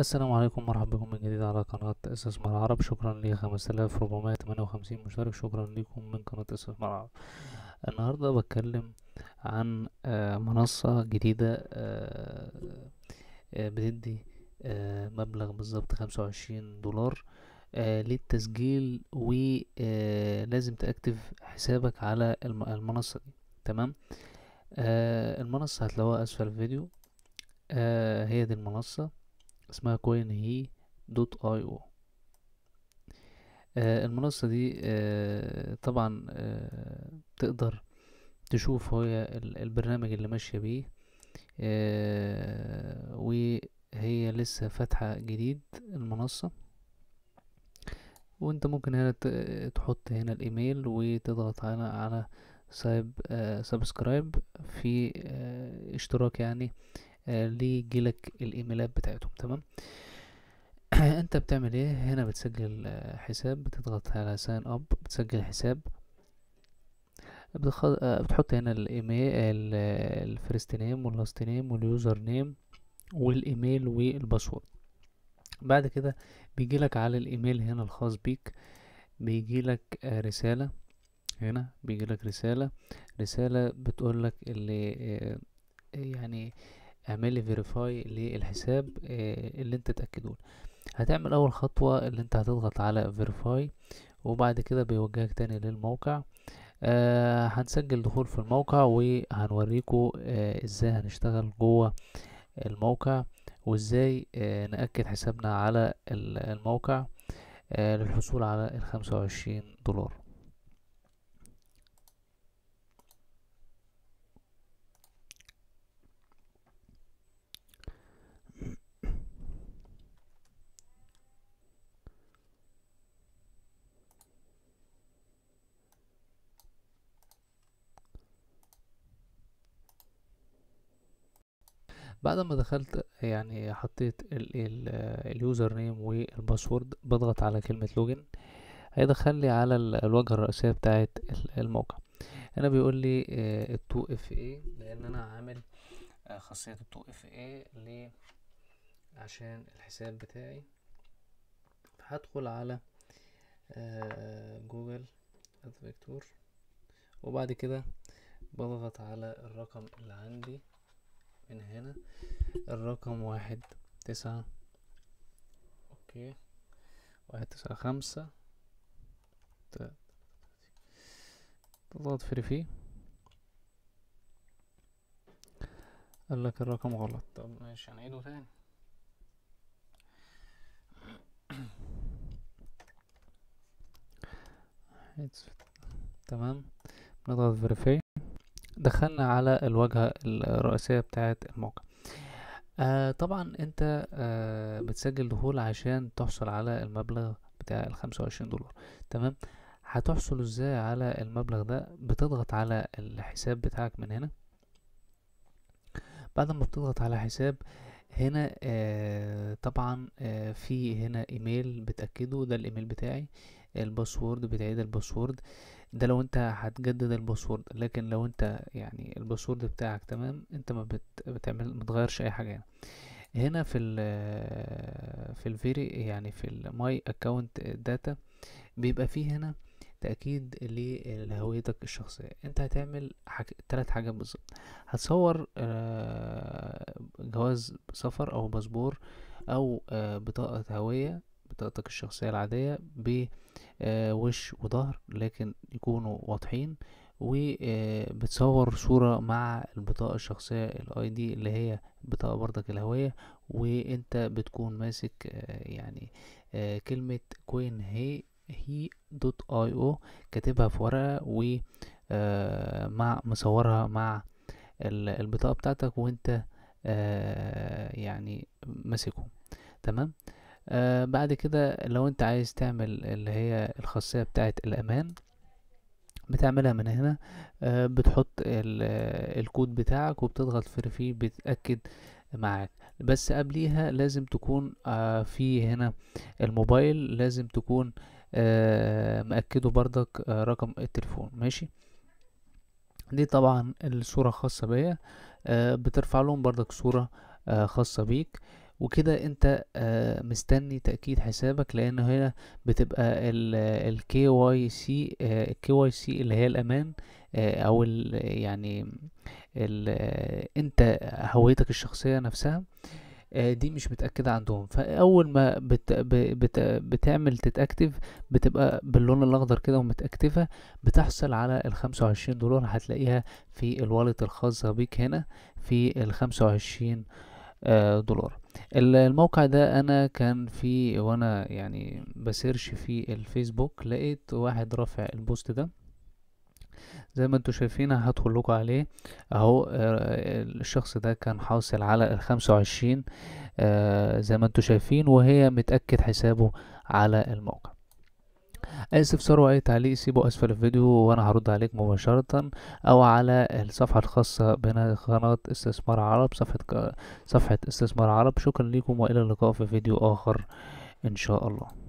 السلام عليكم مرحبا بكم من جديد على قناة استثمار عرب شكرا ل 5458 مشترك شكرا لكم من قناة استثمار عرب النهاردة بتكلم عن آه، منصة جديدة آه، آه، بتدي مبلغ بالظبط 25 دولار للتسجيل ولازم تأكتف حسابك على المنصة دي تمام المنصة هتلاقوها أسفل الفيديو هي دي المنصة اسمها كوين هي دوت اي او آه، المنصة دي آه، طبعا آه، تقدر تشوف هو البرنامج اللي ماشية بيه وهي لسه فاتحة جديد المنصة وانت ممكن هنا تحط هنا الايميل وتضغط هنا على سايب سبسكرايب في اشتراك يعني اللي آه، يجيلك الايميلات بتاعتهم تمام انت بتعمل ايه هنا بتسجل حساب بتضغط على ساين اب بتسجل حساب آه، بتحط هنا الايميل الفيرست نيم واللاست نيم واليوزر نيم والايميل والباسورد بعد كده بيجيلك على الايميل هنا الخاص بيك بيجيلك آه، رسالة هنا بيجيلك رسالة رسالة بتقولك اللي يعني اعمل لي فيريفاي للحساب آه، اللي انت تاكدوه هتعمل اول خطوه اللي انت هتضغط على فيريفاي وبعد كده بيوجهك تاني للموقع آه هنسجل دخول في الموقع وهنوريكم آه ازاي هنشتغل جوه الموقع وازاي آه نأكد حسابنا على الموقع آه للحصول على الخمسة وعشرين دولار بعد ما دخلت يعني حطيت اليوزر نيم والباسورد بضغط على كلمة لوجن هيدخل لي على الواجهة الرئيسية بتاعة الموقع هنا بيقول لي آه، التو اف اي لان انا عامل آه، خاصية التو اف اي ليه عشان الحساب بتاعي هدخل على آه، جوجل ادفكتور وبعد كده بضغط على الرقم اللي عندي من هنا الرقم واحد تسعة اوكي واحد تسعة خمسة تضغط في قال لك الرقم غلط طب ماشي هنعيده تاني تمام نضغط فيريفاي دخلنا على الواجهة الرئيسية بتاعة الموقع آه طبعا انت آه بتسجل دخول عشان تحصل على المبلغ بتاع الخمسة وعشرين دولار تمام هتحصل ازاي على المبلغ ده بتضغط على الحساب بتاعك من هنا بعد ما بتضغط على حساب هنا آه طبعا آه في هنا ايميل بتاكده ده الايميل بتاعي الباسورد بتعيد الباسورد آه ده لو انت هتجدد الباسورد لكن لو انت يعني الباسورد بتاعك تمام انت ما بت... بتعمل ما تغيرش اي حاجه يعني. هنا في ال في الفيري يعني في الماي اكونت داتا بيبقى فيه هنا تأكيد لهويتك الشخصية انت هتعمل ثلاث حاجات بالظبط هتصور آه، جواز سفر او باسبور او آه، بطاقة هوية بطاقتك الشخصية العادية ب آه، وش وظهر لكن يكونوا واضحين وبتصور آه، صورة مع البطاقة الشخصية الاي دي اللي هي بطاقة بردك الهوية وانت بتكون ماسك آه، يعني كلمة كوين هي هي دوت اي او كاتبها في ورقة و مع مصورها مع البطاقة بتاعتك وانت يعني ماسكهم تمام آه بعد كده لو انت عايز تعمل اللي هي الخاصية بتاعت الأمان بتعملها من هنا آه بتحط الكود بتاعك وبتضغط في ريفيل بتأكد معاك بس قبليها لازم تكون آه في هنا الموبايل لازم تكون آه مأكده بردك آه رقم التليفون ماشي دي طبعا الصورة خاصة بيا آه، بترفع لهم بردك صورة آه، خاصة بيك وكده انت آه، مستني تأكيد حسابك لان هنا بتبقى الكي واي سي الكي واي آه، سي اللي هي الامان آه، او الـ يعني الـ انت هويتك الشخصية نفسها دي مش متأكدة عندهم فأول ما بت... بت... بتعمل تتأكتف بتبقى باللون الأخضر كده ومتأكتفة بتحصل على الخمسة وعشرين دولار هتلاقيها في الواليت الخاصة بيك هنا في الخمسة وعشرين آه، دولار الموقع ده انا كان في وانا يعني بسيرش في الفيسبوك لقيت واحد رافع البوست ده زي ما انتم شايفين هدخل لكم عليه اهو آه، الشخص ده كان حاصل على الخمسة 25 آه، زي ما انتم شايفين وهي متأكد حسابه على الموقع اسف ثروا اي تعليق سيبه اسفل الفيديو وانا هرد عليك مباشرة او على الصفحة الخاصة بنا قناة استثمار عرب صفحة صفحة استثمار عرب شكرا لكم والى اللقاء في فيديو اخر ان شاء الله